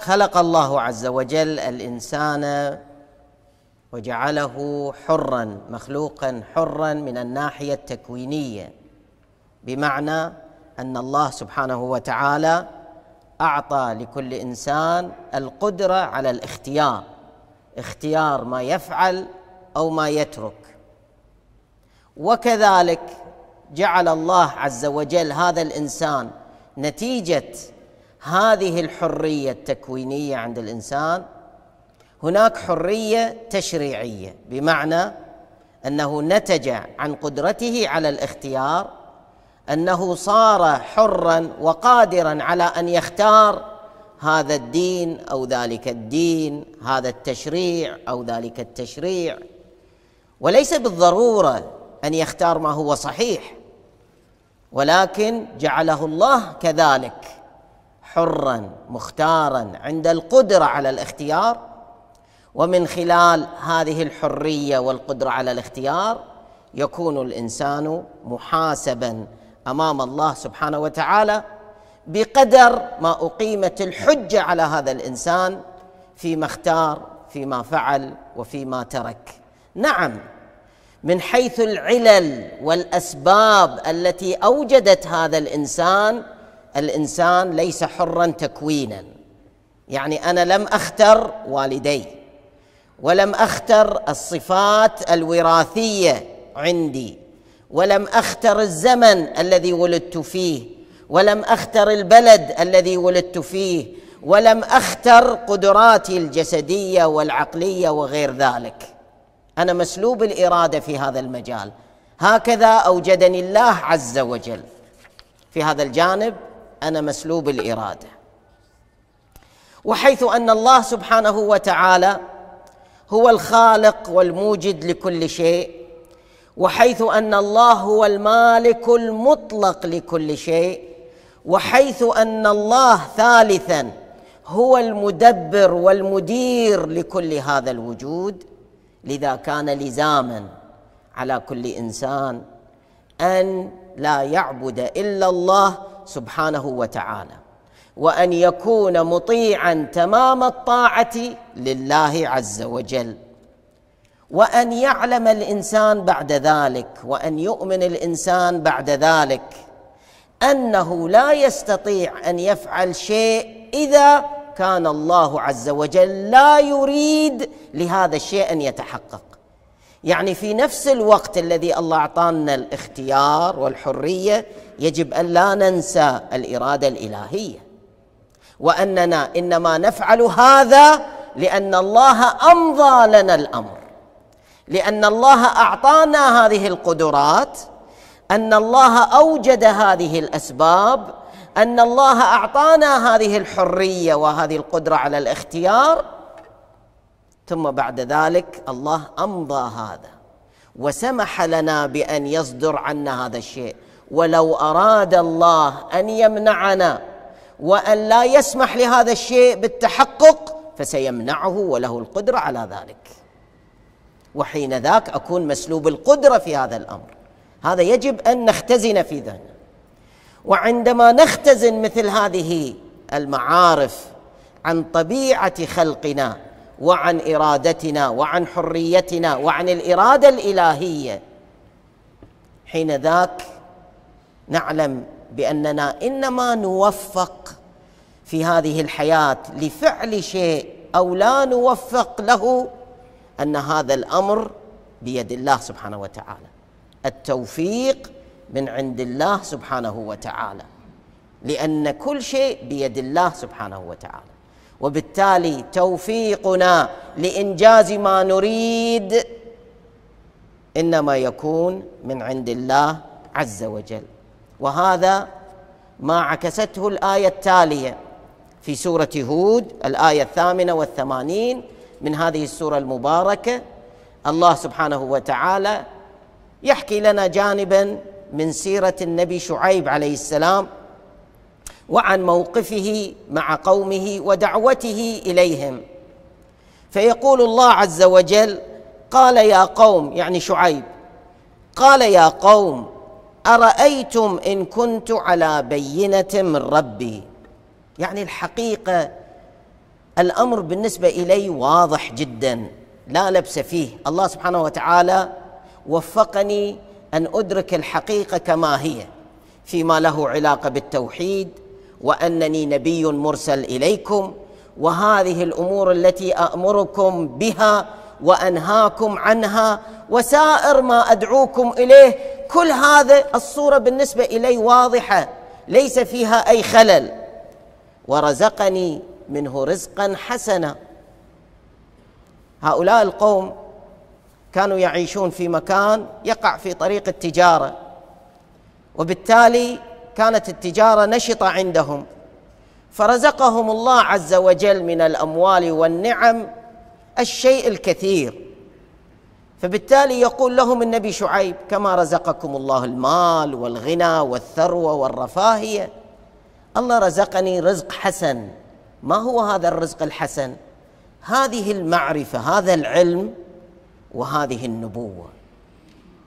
خلق الله عز وجل الانسان وجعله حرا مخلوقا حرا من الناحيه التكوينيه بمعنى ان الله سبحانه وتعالى اعطى لكل انسان القدره على الاختيار اختيار ما يفعل او ما يترك وكذلك جعل الله عز وجل هذا الانسان نتيجه هذه الحريه التكوينيه عند الانسان هناك حريه تشريعيه بمعنى انه نتج عن قدرته على الاختيار انه صار حرا وقادرا على ان يختار هذا الدين او ذلك الدين هذا التشريع او ذلك التشريع وليس بالضروره ان يختار ما هو صحيح ولكن جعله الله كذلك حرا مختارا عند القدره على الاختيار ومن خلال هذه الحريه والقدره على الاختيار يكون الانسان محاسبا امام الله سبحانه وتعالى بقدر ما اقيمت الحجه على هذا الانسان فيما اختار فيما فعل وفيما ترك نعم من حيث العلل والاسباب التي اوجدت هذا الانسان الانسان ليس حرا تكوينا يعني انا لم اختر والدي ولم اختر الصفات الوراثيه عندي ولم اختر الزمن الذي ولدت فيه ولم اختر البلد الذي ولدت فيه ولم اختر قدراتي الجسديه والعقليه وغير ذلك انا مسلوب الاراده في هذا المجال هكذا اوجدني الله عز وجل في هذا الجانب انا مسلوب الاراده وحيث ان الله سبحانه وتعالى هو الخالق والموجد لكل شيء وحيث ان الله هو المالك المطلق لكل شيء وحيث ان الله ثالثا هو المدبر والمدير لكل هذا الوجود لذا كان لزاما على كل انسان ان لا يعبد الا الله سبحانه وتعالى وان يكون مطيعا تمام الطاعه لله عز وجل وان يعلم الانسان بعد ذلك وان يؤمن الانسان بعد ذلك انه لا يستطيع ان يفعل شيء اذا كان الله عز وجل لا يريد لهذا الشيء ان يتحقق يعني في نفس الوقت الذي الله اعطانا الاختيار والحريه يجب ان لا ننسى الاراده الالهيه واننا انما نفعل هذا لان الله امضى لنا الامر لان الله اعطانا هذه القدرات ان الله اوجد هذه الاسباب ان الله اعطانا هذه الحريه وهذه القدره على الاختيار ثم بعد ذلك الله امضى هذا وسمح لنا بان يصدر عنا هذا الشيء ولو اراد الله ان يمنعنا وان لا يسمح لهذا الشيء بالتحقق فسيمنعه وله القدره على ذلك وحين ذاك اكون مسلوب القدره في هذا الامر هذا يجب ان نختزن في ذهننا وعندما نختزن مثل هذه المعارف عن طبيعه خلقنا وعن ارادتنا وعن حريتنا وعن الاراده الالهيه حين ذاك نعلم باننا انما نوفق في هذه الحياه لفعل شيء او لا نوفق له ان هذا الامر بيد الله سبحانه وتعالى التوفيق من عند الله سبحانه وتعالى لان كل شيء بيد الله سبحانه وتعالى وبالتالي توفيقنا لانجاز ما نريد انما يكون من عند الله عز وجل وهذا ما عكسته الايه التاليه في سوره هود الايه الثامنه والثمانين من هذه السوره المباركه الله سبحانه وتعالى يحكي لنا جانبا من سيره النبي شعيب عليه السلام وعن موقفه مع قومه ودعوته اليهم فيقول الله عز وجل قال يا قوم يعني شعيب قال يا قوم ارايتم ان كنت على بينه من ربي يعني الحقيقه الامر بالنسبه الي واضح جدا لا لبس فيه الله سبحانه وتعالى وفقني ان ادرك الحقيقه كما هي فيما له علاقه بالتوحيد وانني نبي مرسل اليكم وهذه الامور التي امركم بها وانهاكم عنها وسائر ما ادعوكم اليه كل هذا الصوره بالنسبه الي واضحه ليس فيها اي خلل ورزقني منه رزقا حسنا هؤلاء القوم كانوا يعيشون في مكان يقع في طريق التجاره وبالتالي كانت التجاره نشطه عندهم فرزقهم الله عز وجل من الاموال والنعم الشيء الكثير فبالتالي يقول لهم النبي شعيب كما رزقكم الله المال والغنى والثروه والرفاهيه الله رزقني رزق حسن ما هو هذا الرزق الحسن هذه المعرفه هذا العلم وهذه النبوه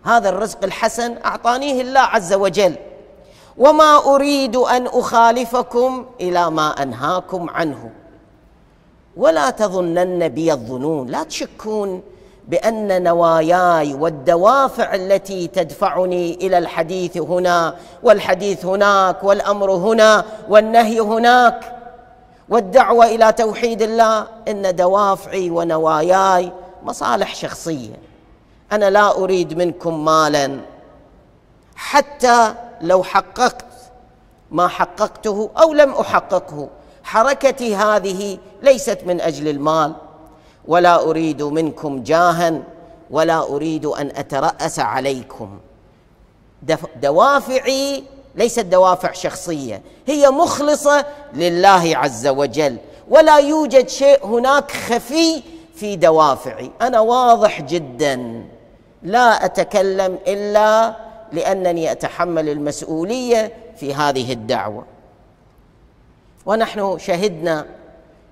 هذا الرزق الحسن اعطانيه الله عز وجل وما اريد ان اخالفكم الى ما انهاكم عنه ولا تظنن بي الظنون لا تشكون بان نواياي والدوافع التي تدفعني الى الحديث هنا والحديث هناك والامر هنا والنهي هناك والدعوه الى توحيد الله ان دوافعي ونواياي مصالح شخصيه انا لا اريد منكم مالا حتى لو حققت ما حققته او لم احققه حركتي هذه ليست من اجل المال ولا اريد منكم جاها ولا اريد ان اتراس عليكم دوافعي ليست دوافع شخصيه هي مخلصه لله عز وجل ولا يوجد شيء هناك خفي في دوافعي انا واضح جدا لا اتكلم الا لانني اتحمل المسؤوليه في هذه الدعوه ونحن شهدنا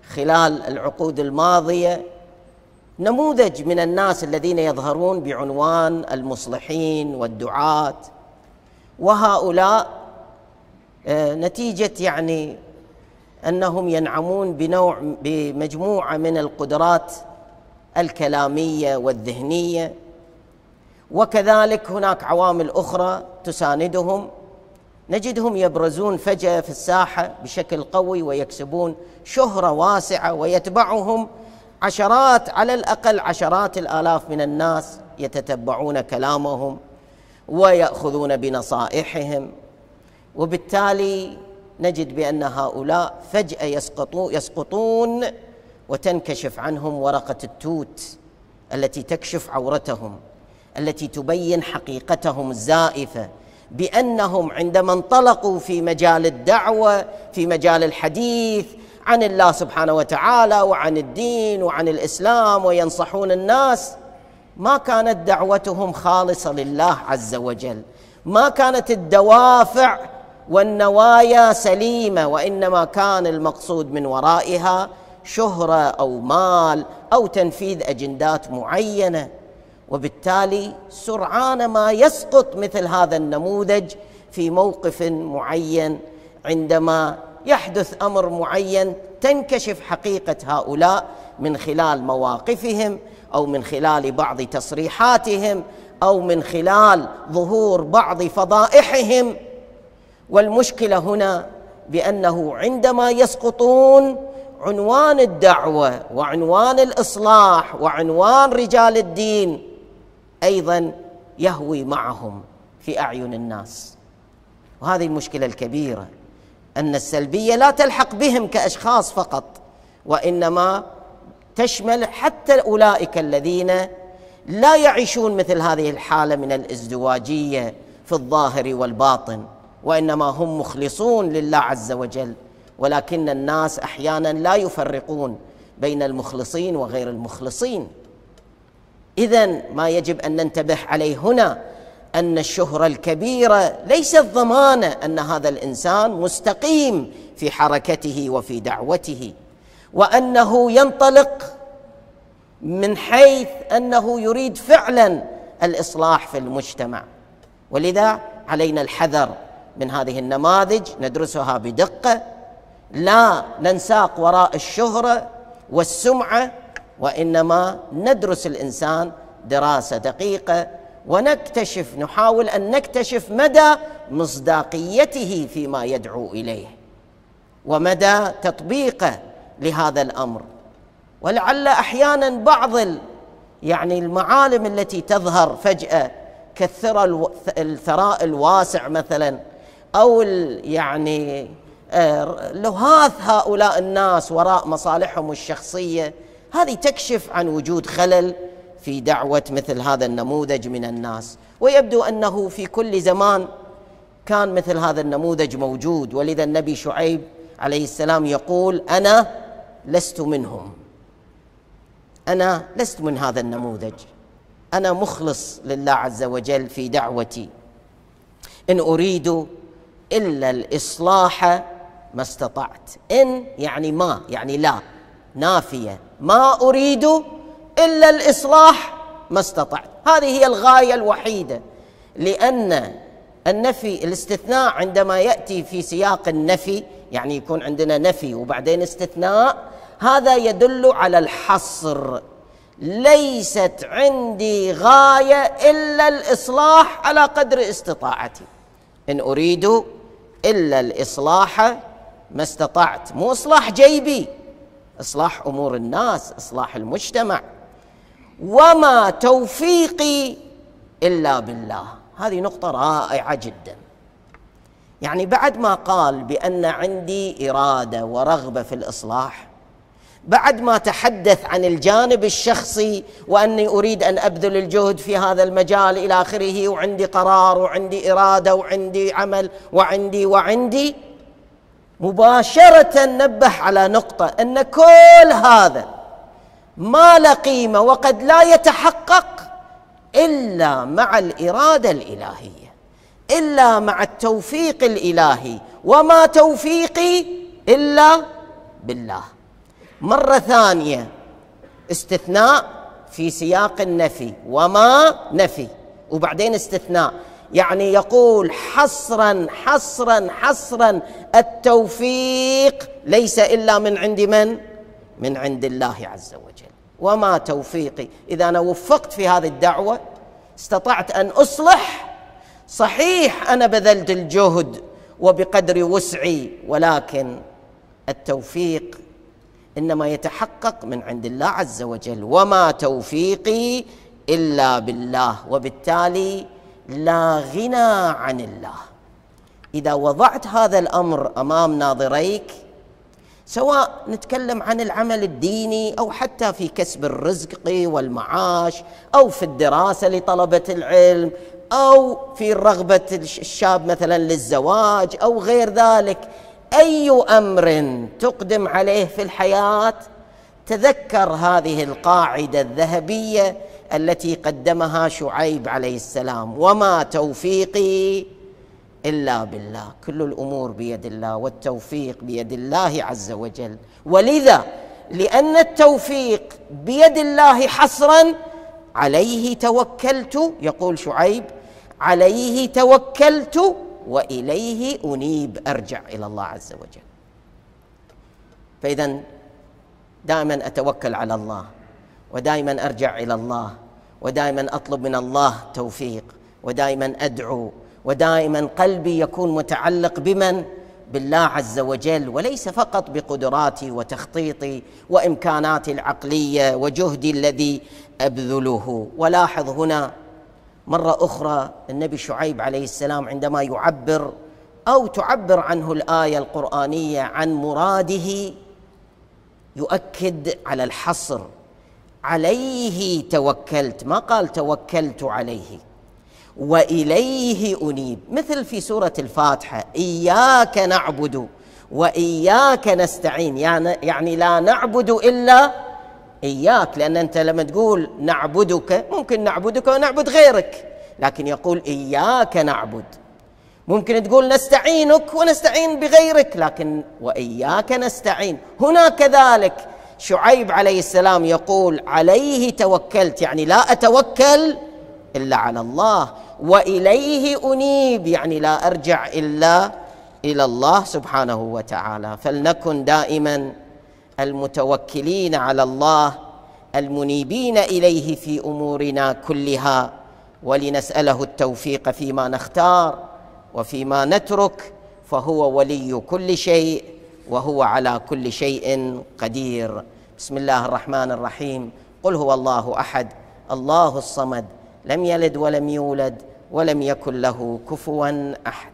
خلال العقود الماضيه نموذج من الناس الذين يظهرون بعنوان المصلحين والدعاه وهؤلاء آه، نتيجه يعني انهم ينعمون بنوع بمجموعه من القدرات الكلاميه والذهنيه وكذلك هناك عوامل اخرى تساندهم نجدهم يبرزون فجاه في الساحه بشكل قوي ويكسبون شهره واسعه ويتبعهم عشرات على الاقل عشرات الالاف من الناس يتتبعون كلامهم وياخذون بنصائحهم وبالتالي نجد بان هؤلاء فجاه يسقطون يسقطون وتنكشف عنهم ورقه التوت التي تكشف عورتهم التي تبين حقيقتهم الزائفه بانهم عندما انطلقوا في مجال الدعوه في مجال الحديث عن الله سبحانه وتعالى وعن الدين وعن الاسلام وينصحون الناس ما كانت دعوتهم خالصه لله عز وجل ما كانت الدوافع والنوايا سليمه وانما كان المقصود من ورائها شهره او مال او تنفيذ اجندات معينه وبالتالي سرعان ما يسقط مثل هذا النموذج في موقف معين عندما يحدث امر معين تنكشف حقيقه هؤلاء من خلال مواقفهم او من خلال بعض تصريحاتهم او من خلال ظهور بعض فضائحهم والمشكله هنا بانه عندما يسقطون عنوان الدعوه وعنوان الاصلاح وعنوان رجال الدين ايضا يهوي معهم في اعين الناس وهذه المشكله الكبيره ان السلبيه لا تلحق بهم كاشخاص فقط وانما تشمل حتى اولئك الذين لا يعيشون مثل هذه الحاله من الازدواجيه في الظاهر والباطن وانما هم مخلصون لله عز وجل ولكن الناس احيانا لا يفرقون بين المخلصين وغير المخلصين اذا ما يجب ان ننتبه عليه هنا ان الشهره الكبيره ليست ضمانه ان هذا الانسان مستقيم في حركته وفي دعوته وانه ينطلق من حيث انه يريد فعلا الاصلاح في المجتمع ولذا علينا الحذر من هذه النماذج ندرسها بدقه لا ننساق وراء الشهره والسمعه وانما ندرس الانسان دراسه دقيقه ونكتشف نحاول ان نكتشف مدى مصداقيته فيما يدعو اليه ومدى تطبيقه لهذا الامر ولعل احيانا بعض يعني المعالم التي تظهر فجاه كالثرى الثراء الواسع مثلا او يعني آه، لهاث هؤلاء الناس وراء مصالحهم الشخصيه هذه تكشف عن وجود خلل في دعوه مثل هذا النموذج من الناس ويبدو انه في كل زمان كان مثل هذا النموذج موجود ولذا النبي شعيب عليه السلام يقول انا لست منهم انا لست من هذا النموذج انا مخلص لله عز وجل في دعوتي ان اريد الا الاصلاح ما استطعت ان يعني ما يعني لا نافيه ما اريد الا الاصلاح ما استطعت هذه هي الغايه الوحيده لان النفي الاستثناء عندما ياتي في سياق النفي يعني يكون عندنا نفي وبعدين استثناء هذا يدل على الحصر ليست عندي غايه الا الاصلاح على قدر استطاعتي ان اريد الا الاصلاح ما استطعت مو اصلاح جيبي اصلاح امور الناس اصلاح المجتمع وما توفيقي الا بالله هذه نقطه رائعه جدا يعني بعد ما قال بان عندي اراده ورغبه في الاصلاح بعد ما تحدث عن الجانب الشخصي واني اريد ان ابذل الجهد في هذا المجال الى اخره وعندي قرار وعندي اراده وعندي عمل وعندي وعندي مباشرة نبه على نقطة أن كل هذا ما له قيمة وقد لا يتحقق إلا مع الإرادة الإلهية إلا مع التوفيق الإلهي وما توفيقي إلا بالله مرة ثانية استثناء في سياق النفي وما نفي وبعدين استثناء يعني يقول حصرا حصرا حصرا التوفيق ليس الا من عند من؟ من عند الله عز وجل وما توفيقي اذا انا وفقت في هذه الدعوه استطعت ان اصلح صحيح انا بذلت الجهد وبقدر وسعي ولكن التوفيق انما يتحقق من عند الله عز وجل وما توفيقي الا بالله وبالتالي لا غنى عن الله اذا وضعت هذا الامر امام ناظريك سواء نتكلم عن العمل الديني او حتى في كسب الرزق والمعاش او في الدراسه لطلبه العلم او في رغبه الشاب مثلا للزواج او غير ذلك اي امر تقدم عليه في الحياه تذكر هذه القاعده الذهبيه التي قدمها شعيب عليه السلام وما توفيقي الا بالله كل الامور بيد الله والتوفيق بيد الله عز وجل ولذا لان التوفيق بيد الله حصرا عليه توكلت يقول شعيب عليه توكلت واليه انيب ارجع الى الله عز وجل فاذا دائما اتوكل على الله ودائما ارجع الى الله ودائما اطلب من الله توفيق ودائما ادعو ودائما قلبي يكون متعلق بمن بالله عز وجل وليس فقط بقدراتي وتخطيطي وامكاناتي العقليه وجهدي الذي ابذله ولاحظ هنا مره اخرى النبي شعيب عليه السلام عندما يعبر او تعبر عنه الايه القرانيه عن مراده يؤكد على الحصر عليه توكلت ما قال توكلت عليه واليه انيب مثل في سوره الفاتحه اياك نعبد واياك نستعين يعني يعني لا نعبد الا اياك لان انت لما تقول نعبدك ممكن نعبدك ونعبد غيرك لكن يقول اياك نعبد ممكن تقول نستعينك ونستعين بغيرك لكن واياك نستعين هنا كذلك شعيب عليه السلام يقول عليه توكلت يعني لا اتوكل الا على الله واليه انيب يعني لا ارجع الا الى الله سبحانه وتعالى فلنكن دائما المتوكلين على الله المنيبين اليه في امورنا كلها ولنساله التوفيق فيما نختار وفيما نترك فهو ولي كل شيء وهو على كل شيء قدير بسم الله الرحمن الرحيم قل هو الله احد الله الصمد لم يلد ولم يولد ولم يكن له كفوا احد